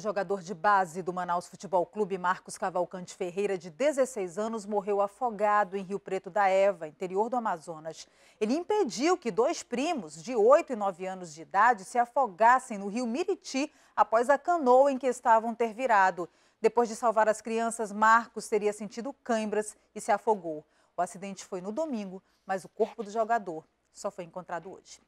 O jogador de base do Manaus Futebol Clube, Marcos Cavalcante Ferreira, de 16 anos, morreu afogado em Rio Preto da Eva, interior do Amazonas. Ele impediu que dois primos, de 8 e 9 anos de idade, se afogassem no rio Miriti após a canoa em que estavam ter virado. Depois de salvar as crianças, Marcos teria sentido cãibras e se afogou. O acidente foi no domingo, mas o corpo do jogador só foi encontrado hoje.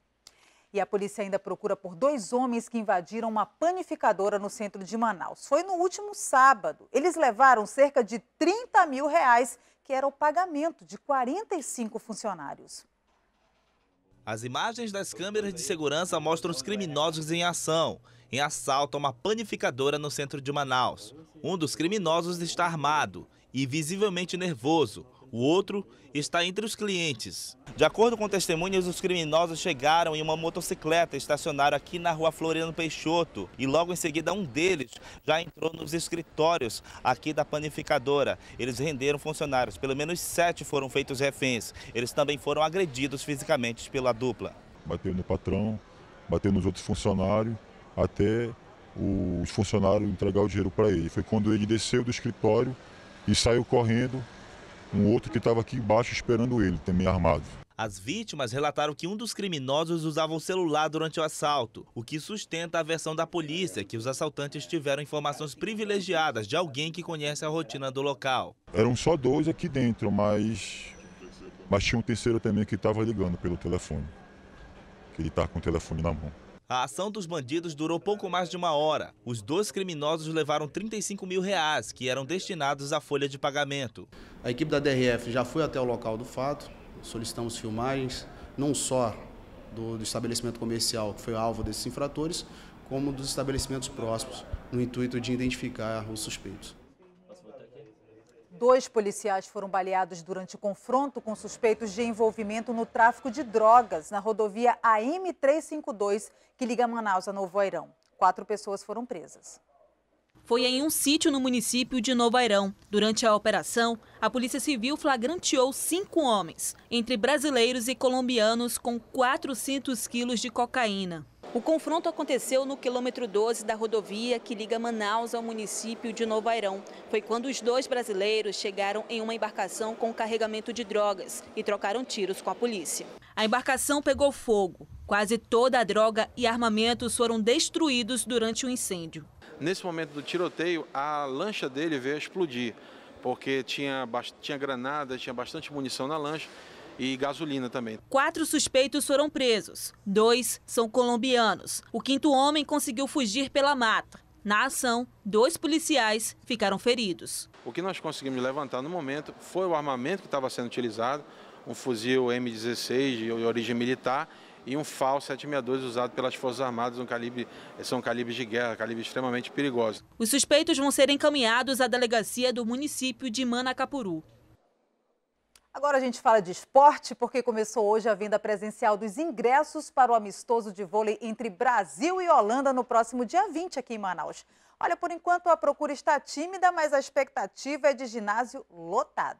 E a polícia ainda procura por dois homens que invadiram uma panificadora no centro de Manaus. Foi no último sábado. Eles levaram cerca de 30 mil reais, que era o pagamento de 45 funcionários. As imagens das câmeras de segurança mostram os criminosos em ação, em assalto a uma panificadora no centro de Manaus. Um dos criminosos está armado e visivelmente nervoso. O outro está entre os clientes. De acordo com testemunhas, os criminosos chegaram em uma motocicleta e estacionaram aqui na rua Floriano Peixoto. E logo em seguida, um deles já entrou nos escritórios aqui da panificadora. Eles renderam funcionários. Pelo menos sete foram feitos reféns. Eles também foram agredidos fisicamente pela dupla. Bateu no patrão, bateu nos outros funcionários, até os funcionários entregar o dinheiro para ele. Foi quando ele desceu do escritório e saiu correndo um outro que estava aqui embaixo esperando ele, também armado. As vítimas relataram que um dos criminosos usava um celular durante o assalto, o que sustenta a versão da polícia que os assaltantes tiveram informações privilegiadas de alguém que conhece a rotina do local. Eram só dois aqui dentro, mas, mas tinha um terceiro também que estava ligando pelo telefone, que ele estava tá com o telefone na mão. A ação dos bandidos durou pouco mais de uma hora. Os dois criminosos levaram 35 mil reais, que eram destinados à folha de pagamento. A equipe da DRF já foi até o local do fato, solicitamos filmagens, não só do, do estabelecimento comercial que foi alvo desses infratores, como dos estabelecimentos próximos, no intuito de identificar os suspeitos. Dois policiais foram baleados durante confronto com suspeitos de envolvimento no tráfico de drogas na rodovia AM352, que liga Manaus a Novo Airão. Quatro pessoas foram presas foi em um sítio no município de Novo Airão. Durante a operação, a Polícia Civil flagranteou cinco homens, entre brasileiros e colombianos, com 400 quilos de cocaína. O confronto aconteceu no quilômetro 12 da rodovia que liga Manaus ao município de Novo Airão. Foi quando os dois brasileiros chegaram em uma embarcação com carregamento de drogas e trocaram tiros com a polícia. A embarcação pegou fogo. Quase toda a droga e armamentos foram destruídos durante o incêndio. Nesse momento do tiroteio, a lancha dele veio a explodir, porque tinha, tinha granada, tinha bastante munição na lancha e gasolina também. Quatro suspeitos foram presos, dois são colombianos. O quinto homem conseguiu fugir pela mata. Na ação, dois policiais ficaram feridos. O que nós conseguimos levantar no momento foi o armamento que estava sendo utilizado, um fuzil M16 de origem militar e um FAL 762 usado pelas Forças Armadas, um calibre, são calibres de guerra, calibre extremamente perigoso. Os suspeitos vão ser encaminhados à delegacia do município de Manacapuru. Agora a gente fala de esporte porque começou hoje a venda presencial dos ingressos para o amistoso de vôlei entre Brasil e Holanda no próximo dia 20 aqui em Manaus. Olha, por enquanto a procura está tímida, mas a expectativa é de ginásio lotado.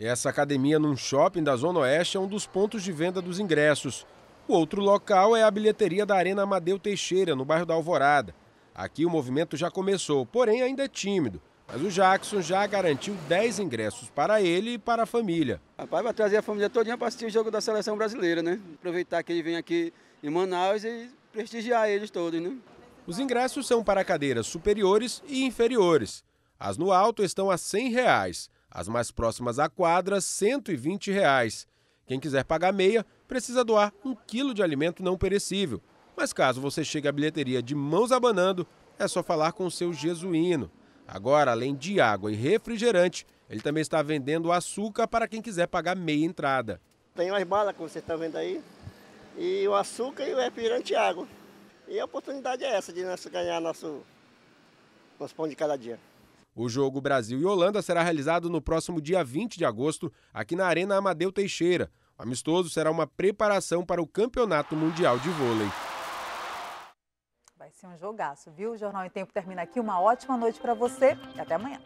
Essa academia num shopping da Zona Oeste é um dos pontos de venda dos ingressos. O outro local é a bilheteria da Arena Amadeu Teixeira, no bairro da Alvorada. Aqui o movimento já começou, porém ainda é tímido. Mas o Jackson já garantiu 10 ingressos para ele e para a família. Rapaz, vai trazer a família todinha para assistir o jogo da seleção brasileira, né? Aproveitar que ele vem aqui em Manaus e prestigiar eles todos, né? Os ingressos são para cadeiras superiores e inferiores. As no alto estão a R$ 100, reais, as mais próximas à quadra, R$ 120. Reais. Quem quiser pagar meia, precisa doar um quilo de alimento não perecível. Mas caso você chegue à bilheteria de mãos abanando, é só falar com o seu jesuíno. Agora, além de água e refrigerante, ele também está vendendo açúcar para quem quiser pagar meia entrada. Tem umas balas que você está vendo aí, e o açúcar e o refrigerante e água. E a oportunidade é essa de nós ganhar nosso, nosso pão de cada dia. O jogo Brasil e Holanda será realizado no próximo dia 20 de agosto, aqui na Arena Amadeu Teixeira. O amistoso será uma preparação para o Campeonato Mundial de Vôlei ser um jogaço, viu? O Jornal em Tempo termina aqui. Uma ótima noite para você e até amanhã.